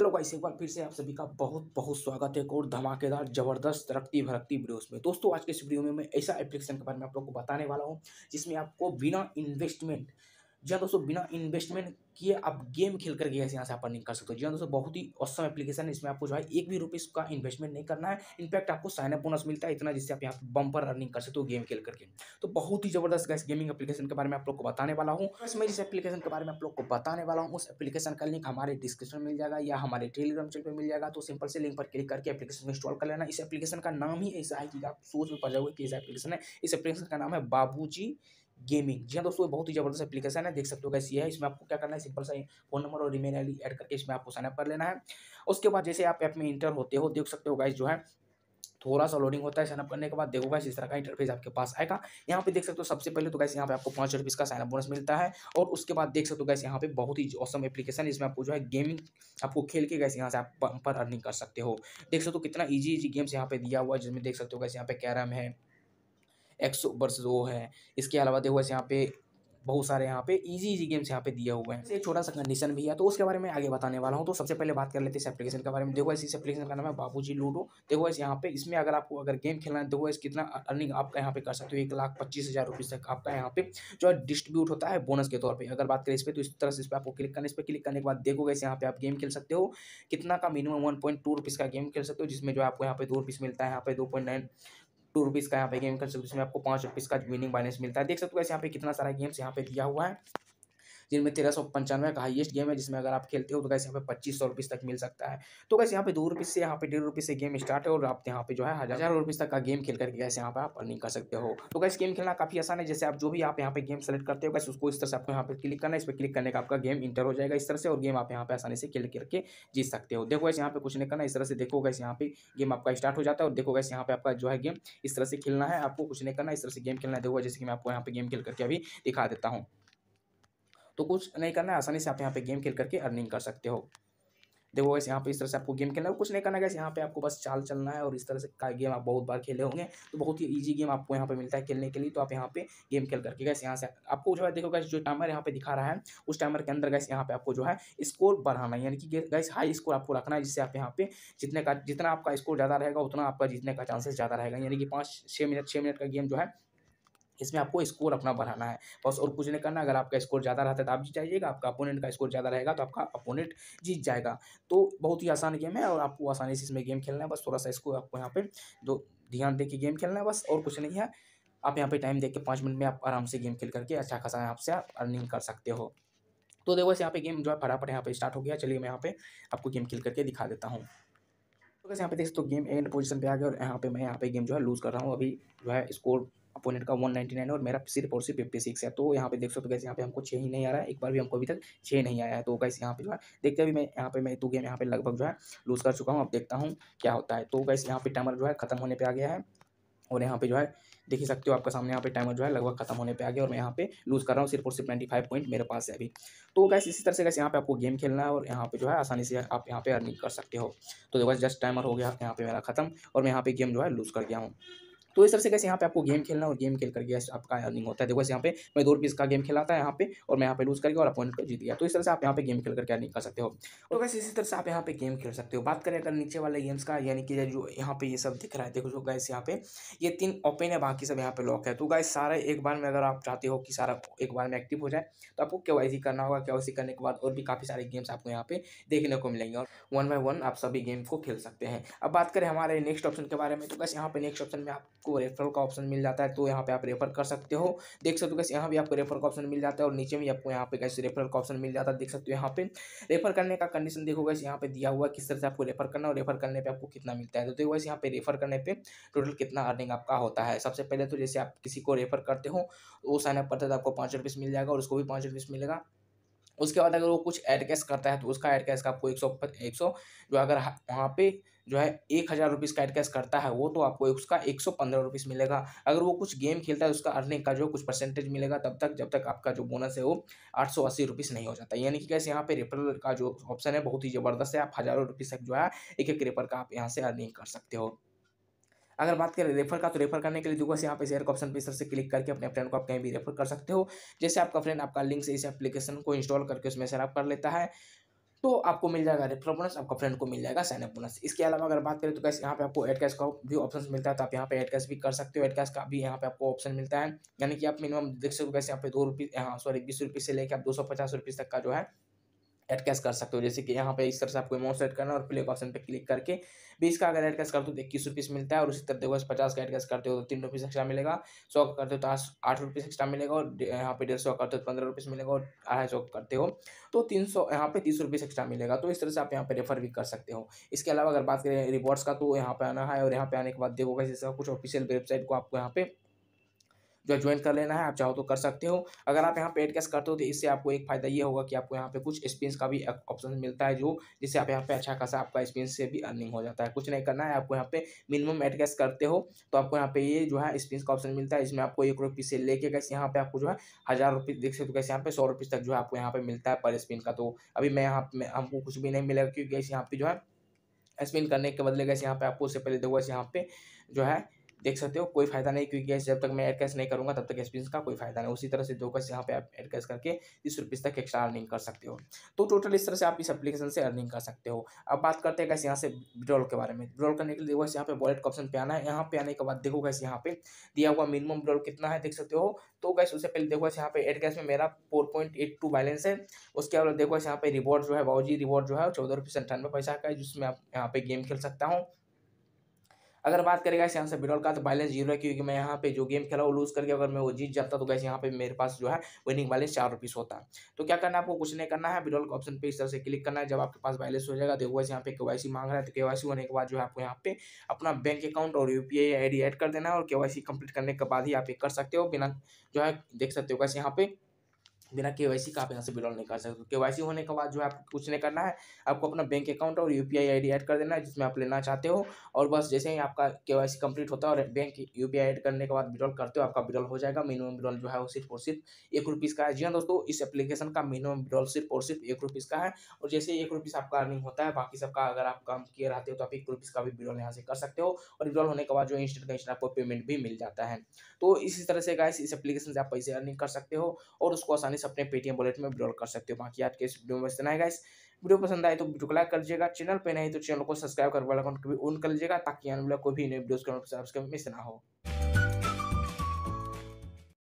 hello guys एक बार फिर से आप सभी का बहुत बहुत स्वागत है एक और धमाकेदार जबरदस्त रखती भरकती वीडियोस में दोस्तों आज के इस वीडियो में मैं ऐसा एप्लीकेशन के बारे में आप लोग को बताने वाला हूँ जिसमें आपको बिना इन्वेस्टमेंट जी हाँ दोस्तों बिना इन्वेस्टमेंट किए आप गेम खेल करके ऐसे यहाँ से आप अर्निंग कर सकते हो जी हाँ दोस्तों बहुत ही औसम एप्लीकेशन है इसमें आपको जो है एक भी रुपये का इन्वेस्टमेंट नहीं करना है इनफैक्ट आपको अप बोनस मिलता है इतना जिससे आप यहाँ पर बम्पर अर्निंग कर सकते हो गेम खेल करके तो बहुत ही जबरदस्त गैस गेमिंग एप्लीकेशन के बारे में आप लोग को बताने वाला हूँ बस मैं जिस एप्लीकेशन के बारे में आप लोग को बताने वाला हूँ उस एप्लीकेशन का लिंक हमारे डिस्क्रिप्शन मिल जाएगा या हमारे टेलीग्राम चैनल पर मिल जाएगा तो सिंपल से लिंक पर क्लिक करके एप्लीकेशन को इंस्टॉल कर लेना इस एप्लीकेशन का नाम ही ऐसा है कि आप सोच में पड़ जाओगे कि ऐसा एप्लीकेशन है इस एप्लीकेशन का नाम है बाबू गेमिंग जी हाँ दोस्तों बहुत ही जबरदस्त एप्लीकेशन है देख सकते हो कैसी है इसमें आपको क्या करना है सिंपल सा फोन नंबर और ईमेल आई ऐड करके इसमें आपको साइनअप कर लेना है उसके बाद जैसे आप ऐप में इंटर होते हो देख सकते हो गाइस जो है थोड़ा सा लोडिंग होता है साइनअप करने के बाद देखो गाइस इस तरह का इंटरफेस आपके पास आएगा यहाँ पे देख सकते हो सबसे पहले तो गाइस यहाँ पे आपको पाँच रुपीज़ का साइनअप बोनस मिलता है और उसके बाद देख सकते हो गाइस यहाँ पे बहुत ही औसम एप्लीकेशन है इसमें आपको जो है गेमिंग आपको खेल के गैस यहाँ से आप पर अर्निंग कर सकते हो देख सकते हो कितना ईजी ईजी गेम्स यहाँ पे दिया हुआ है जिसमें देख सकते हो गैस यहाँ पे कैरम है एक्सो वर्सेस वो है इसके अलावा देखो ऐसे यहाँ पे बहुत सारे यहाँ पे इजी इजी गेम्स यहाँ पे दिए हुए हैं एक छोटा सा कंडीशन भी है तो उसके बारे में आगे बताने वाला हूँ तो सबसे पहले बात कर लेते हैं इस एप्लीकेशन के बारे में देखो इस एप्लीकेशन का नाम है बाबू जी लूडो देखो इस यहाँ पे इसमें अगर आपको अगर गेम खेलना है देखो इस कितना अर्निंग आपका यहाँ पे कर सकते हो एक लाख पच्चीस हज़ार रुपीज़ तक आपका यहाँ पे जो है डिस्ट्रीब्यूट होता है बोनस के तौर पर अगर बात करें इस पर तो इस तरह से इस पर आपको क्लिक करने इस पर क्लिक करने के बाद देखोगे इस यहाँ पे आप गेम खेल सकते हो कितना का minimum one point two rupees का गेम खेल सकते हो जिसमें जो आपको यहाँ पे दो रुपीज़ मिलता है यहाँ पे दो पॉइंट नाइन टू रुपीज़ का यहाँ पे गेम कर सकते हो जिसमें आपको पाँच रुपीज़ का विनिंग बैलेंस मिलता है देख सकते हो ऐसे यहाँ पे कितना सारा गेम्स यहाँ पे दिया हुआ है जिनमें तेरह सौ पंचानवे का हाइएस्ट गेम है जिसमें अगर आप खेलते हो तो कैसे यहाँ पे पच्चीस सौ रुपीज़ तक मिल सकता है तो कैसे यहाँ पे दो रुपीज़ से यहाँ पे डेढ़ रुपीज़ से गेम स्टार्ट है और आप यहाँ पे जो है हज़ार रुपीज़ तक का गेम खेल करके कैसे यहाँ पर आप अर्निंग कर सकते हो तो कैसे गेम खेलना काफ़ी आसान है जैसे आप जो भी आप यहाँ पे गेम सेलेक्ट करते हो कैसे उसको इस तरह से आपको यहाँ पर क्लिक करना है इस पर क्लिक करने का आपका गेम इंटर हो जाएगा इस तरह से और गेम आप यहाँ पे आसानी से खेल करके जीत सकते हो देखो ऐसे यहाँ पे कुछ नहीं करना इस तरह से देखो कैसे यहाँ पे गेम आपका स्टार्ट हो जाता है और देखो कैसे यहाँ पे आपका जो है गेम इस तरह से खेलना है आपको कुछ नहीं करना इस तरह से गेम खेलना है देखो जैसे कि मैं आपको यहाँ पे गेम खेल करके अभी दिखा देता हूँ तो कुछ नहीं करना है आसानी से आप यहाँ पे गेम खेल करके अर्निंग कर सकते हो देखो वैसे यहाँ पे इस तरह से आपको गेम खेलना है कुछ नहीं करना है यहाँ पे आपको बस चाल चलना है और इस तरह से का गेम आप बहुत बार खेले होंगे तो बहुत ही ईजी गेम आपको यहाँ पे मिलता है खेलने के लिए तो आप यहाँ पे गेम खेल करके गैस यहाँ से आपको जो है देखो गैस जो टाइमर यहाँ पे दिखा रहा है उस टाइमर के अंदर गैस यहाँ पे आपको जो है स्कोर बढ़ाना है यानी कि गैस हाई स्कोर आपको रखना है जिससे आप यहाँ पे जितने का जितना आपका स्कोर ज़्यादा रहेगा उतना आपका जीतने का चांसेस ज़्यादा रहेगा यानी कि पाँच छः मिनट छः मिनट का गेम जो है इसमें आपको स्कोर अपना बढ़ाना है बस और कुछ नहीं करना अगर आपका स्कोर ज़्यादा रहता है तो आप जीत जाइएगा आपका अपोनेंट का स्कोर ज़्यादा रहेगा तो आपका अपोनेंट जीत जाएगा तो बहुत ही आसान गेम है और आपको आसानी से इसमें गेम खेलना है बस थोड़ा सा इसको आपको यहाँ पर दो ध्यान दे के गेम खेलना है बस और कुछ नहीं है आप यहाँ पर टाइम देख के पाँच मिनट में आप आराम से गेम खेल करके अच्छा खासा यहाँ से आप अर्निंग कर सकते हो तो देखो यहाँ पे गेम जो है फटाफट यहाँ पे स्टार्ट हो गया चलिए मैं यहाँ पे आपको गेम खेल करके दिखा देता हूँ तो कैसे यहाँ पे देख तो गेम एंड पोजीशन पे आ गया और यहाँ पे मैं यहाँ पे गेम जो है लूज़ कर रहा हूँ अभी जो है स्कोर अपोनेंट का वन नाइन्टी नाइन और मेरा सिर्फ और सिर्फ फिफ्टी सिक्स है तो यहाँ पे देख सकते हो गैस यहाँ पे हमको छः ही नहीं आ रहा है एक बार भी हमको अभी तक छः नहीं आया है तो गैस यहाँ पे जो है देखते अभी मैं यहाँ पे मैं दो गेम यहाँ पे लगभग जो है लूज़ कर चुका हूँ अब देखता हूँ क्या होता है तो गैस यहाँ पे टाइमर जो है खत्म होने पर आ गया है और यहाँ पे जो है देख ही सकते हो आपका सामने यहाँ पे टाइमर जो है लगभग खत्म होने पे आ गया और मैं यहाँ पे लूज़ कर रहा हूँ सिर्फ और सिर्फ ट्वेंटी फाइव पॉइंट मेरे पास है अभी तो गैस इसी तरह से गैस यहाँ पे आपको गेम खेलना है और यहाँ पे जो है आसानी से आप यहाँ पे अर्निंग कर सकते हो तो देखो जस्ट टाइमर हो गया यहाँ पे मेरा खत्म और मैं यहाँ पे गेम जो है लूज़ कर गया हूँ तो इस तरह से कैसे यहाँ पे आपको गेम खेलना और गेम खेल करके आपका अर्निंग होता है देखो यहाँ पे मैं दो रुपीज़ का गेम खेलाता है यहाँ पे और मैं यहाँ पे लूज करके और अपॉइंट को जीत गया तो इस तरह से आप यहाँ पे गेम खेल करके अर्निंग कर सकते हो और वैसे इसी तरह से आप यहाँ पे गेम खेल सकते हो बात करें अगर नीचे वाले गेम्स का यानी कि जो यहाँ पे ये सब दिख रहा है देखो जो गैस यहाँ पे ये तीन ओपन है बाकी सब यहाँ पे लॉक है तो गैस सारा एक बार में अगर आप चाहते हो कि सारा एक बार में एक्टिव हो जाए तो आपको के करना होगा के करने के बाद और भी काफ़ी सारे गेम्स आपको यहाँ पे देखने को मिलेंगे और वन बाय वन आप सभी गेम को खेल सकते हैं अब बात करें हमारे नेक्स्ट ऑप्शन के बारे में तो बस यहाँ पे नेक्स्ट ऑप्शन में आप आपको रेफरल का ऑप्शन मिल जाता है तो यहाँ पे आप रेफर कर सकते हो देख सकते हो कैसे यहाँ भी आपको रेफर का ऑप्शन मिल जाता है और नीचे भी आपको यहाँ पे कैसे रेफरल का ऑप्शन मिल जाता है देख सकते हो यहाँ पे रेफर करने का कंडीशन देखो कैसे यहाँ पे दिया हुआ है किस तरह से आपको रेफर करना और रेफर करने पर आपको कितना मिलता है तो देखो वैसे यहाँ पे रेफर करने पर टोटल कितना अर्निंग आपका होता है सबसे पहले तो जैसे आप किसी को रेफर करते हो तो वो साइनअप करते तो आपको पाँच रुपीस मिल जाएगा और उसको भी पाँच रुपीस मिलेगा उसके बाद अगर वो कुछ एड कैश करता है तो उसका एड कैश का आपको एक सौ एक सौ जो अगर वहाँ पे जो है एक हज़ार रुपीज़ का एड कैश करता है वो तो आपको उसका एक सौ पंद्रह रुपीज़ मिलेगा अगर वो कुछ गेम खेलता है तो उसका अर्निंग का जो कुछ परसेंटेज मिलेगा तब तक जब तक आपका जो बोनस है वो आठ सौ अस्सी रुपीज़ नहीं हो जाता यानी कि कैसे यहाँ पे रेफरल का जो ऑप्शन है बहुत ही ज़बरदस्त है आप हज़ारों रुपीज़ तक जो है एक एक रेफर का आप यहाँ से अर्निंग कर सकते हो अगर बात करें रेफर का तो रेफर करने के लिए से यहाँ पे शेयर का ऑप्शन पे इस तरह से क्लिक करके अपने फ्रेंड को आप कहीं भी रेफर कर सकते हो जैसे आपका फ्रेंड आपका लिंक से इस एप्लीकेशन को इंस्टॉल करके उसमें शेयर आप कर लेता है तो आपको मिल जाएगा रेफर बोनस आपका फ्रेंड को मिल जाएगा साइनअप बोनस इसके अलावा अगर बात करें तो कैसे यहाँ पे आपको एड कैश का भी ऑप्शन मिलता है तो आप यहाँ पे एड कैश भी कर सकते हो एड कैश का भी यहाँ पे आपको ऑप्शन मिलता है यानी कि आप मिनिमम देख सकते हो कैसे यहाँ पे दो रुपीज़ हाँ सॉरी बीस रुपीज़ से लेकर आप दो सौ पचास रुपीज़ तक का जो है एडकास्ट कर सकते हो जैसे कि यहाँ पे इस तरह से आपको अमाउंट सेट करना और प्ले ऑप्शन पे क्लिक करके बीस का अगर एडकास्ट करते हो तो इक्कीस रुपीस मिलता है और उसी तरह देखो पचास का एडकास्ट करते हो तो तीन रुपीस एक्स्ट्रा मिलेगा सौ का करते हो तो आठ रुपीस एक्स्ट्रा मिलेगा और यहाँ पे डेढ़ सौ करते हो तो पंद्रह रुपीस मिलेगा और अढ़ाई सौ करते हो तो तीन सौ यहाँ पे तीस रुपीस एक्स्ट्रा मिलेगा तो इस तरह से आप यहाँ पे रेफर भी कर सकते हो इसके अलावा अगर बात करें रिवॉर्ड्स का तो यहाँ पे आना है और यहाँ पे आने के बाद देखोगे जैसे कुछ ऑफिशियल वेबसाइट को आपको यहाँ पे जो ज्वाइन कर लेना है आप चाहो तो कर सकते हो अगर आप यहाँ एड कैस करते हो तो इससे आपको एक फायदा ये होगा कि आपको यहाँ पे कुछ स्पिन का भी ऑप्शन मिलता है जो जिससे आप यहाँ पे अच्छा खासा आपका स्पिन से भी अर्निंग हो जाता है कुछ नहीं करना है आपको यहाँ पे मिनिमम एड कैस करते हो तो आपको यहाँ पे ये जो है स्पिन का ऑप्शन मिलता है इसमें आपको एक रुपये से लेके कैसे यहाँ पे आपको जो है हज़ार रुपये देख सकते हो कैसे यहाँ पे सौ रुपये तक जो है आपको यहाँ पे मिलता है पर स्पिन का तो अभी मैं यहाँ पे हमको कुछ भी नहीं मिलेगा क्योंकि यहाँ पे जो है स्पिन करने के बदले कैसे यहाँ पे आपको उससे पहले देखो यहाँ पे जो है देख सकते हो कोई फायदा नहीं क्योंकि गैस जब तक मैं एडकैस कैश नहीं करूँगा तब तक एक्सपीरियंस का कोई फायदा नहीं उसी तरह से दो कैश यहाँ पे आप एड कैश करके तीस रुपीज़ तक एक्स्ट्रा अर्निंग कर सकते हो तो टोटल इस तरह से आप इस एप्लीकेशन से अर्निंग कर सकते हो अब बात करते हैं कैसे यहाँ से विड्रॉल के बारे में विड्रॉल करने के लिए वैसे यहाँ पे वॉलेट का ऑप्शन पे आना है यहाँ पे आने के बाद देखो कैसे यहाँ पे दिया हुआ मिनिमम विड्रॉल कितना है देख सकते हो तो गैस उससे पहले देखो यहाँ पे एडकैस कैश में मेरा four point eight two balance है उसके बाद देखो यहाँ पे रिवॉर्ड जो है बाबूजी रिवॉर्ड जो है चौदह रुपये पैसा का है जिसमें आप यहाँ पे गेम खेल सकता हूँ अगर बात करेगा इस यहाँ से बिरॉल का तो बैलेंस जीरो है क्योंकि मैं यहाँ पे जो गेम खेला वो लूज करके अगर मैं वो जीत जाता तो कैसे यहाँ पे मेरे पास जो है विनिंग बैलेंस चार रुपीस होता तो क्या करना है आपको कुछ नहीं करना है बिरॉल के ऑप्शन पे इस तरह से क्लिक करना है जब आपके पास बैलेंस हो जाएगा देखो वैसे यहाँ पे के मांग रहा है तो के होने के बाद जो है आपको यहाँ पे अपना बैंक अकाउंट और यू पी ऐड कर देना है और के कंप्लीट करने के बाद ही आप ये कर सकते हो बिना जो है देख सकते हो कैसे यहाँ पे बिना के वाई सी का आप यहाँ से बिलोंग नहीं कर सकते के वाई सी होने के बाद जो है आपको कुछ नहीं करना है आपको अपना बैंक अकाउंट और U P I I D add कर देना है जिसमें आप लेना चाहते हो और बस जैसे ही आपका के वाई सी कंप्लीट होता है और bank U P I add करने के बाद विड्रॉल करते हो आपका विड्रॉल हो जाएगा मिनिमम विड्रॉल जो है वो सिर्फ और सिर्फ एक रुपीज़ का है जी हाँ दोस्तों इस एप्लीकेशन का मिनिमम विड्रॉल सिर्फ और सिर्फ एक रुपीज़ का है और जैसे एक रुपीज़ आपका अर्निंग होता है बाकी सबका अगर आप काम किए रहते हो तो आप एक रुपीज़ का भी विड्रॉल यहाँ से कर सकते हो और विड्रॉल होने के बाद जो इंस्टेंट का इंस्टेंट आपको पेमेंट भी मिल जाता है तो इसी तरह से गाय इस एप्लीकेशन से आप पैसे अर्निंग कर सकते हो और उसको आसानी से अपने पेटीएम वॉलेट में विड्रॉल कर सकते हो बाकी आज के इस वीडियो में इतना है गाइस वीडियो पसंद आए तो वीडियो को लाइक कर दीजिएगा चैनल पर नहीं तो चैनल को सब्सक्राइब कर वाला अकाउंट को भी ऑन कर लीजिएगा ताकि आने वाला कोई भी नई वीडियो का नोटिफिकेशन मिस ना हो